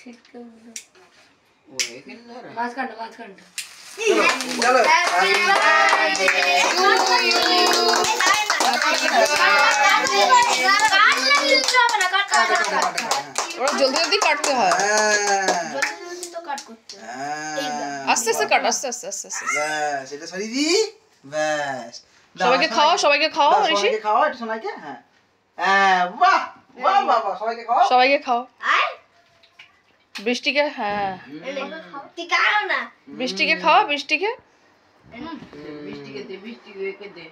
बात करना बात करना चलो थोड़ा जल्दी जल्दी काटते हैं আস্তে আস্তে কাট আস্তে আস্তে আস্তে আস্তে ব্যাস এটা সরিয়ে দি ব্যাস সবাইকে খাও সবাইকে খাও ঋষি সবাইকে খাও এটা শোনাইকে হ্যাঁ বাহ বাহ বাহ সবাইকে খাও সবাইকে খাও বৃষ্টিকে হ্যাঁ বৃষ্টিকে খাওয়া বৃষ্টিকে বৃষ্টিকে দে বৃষ্টিকে দে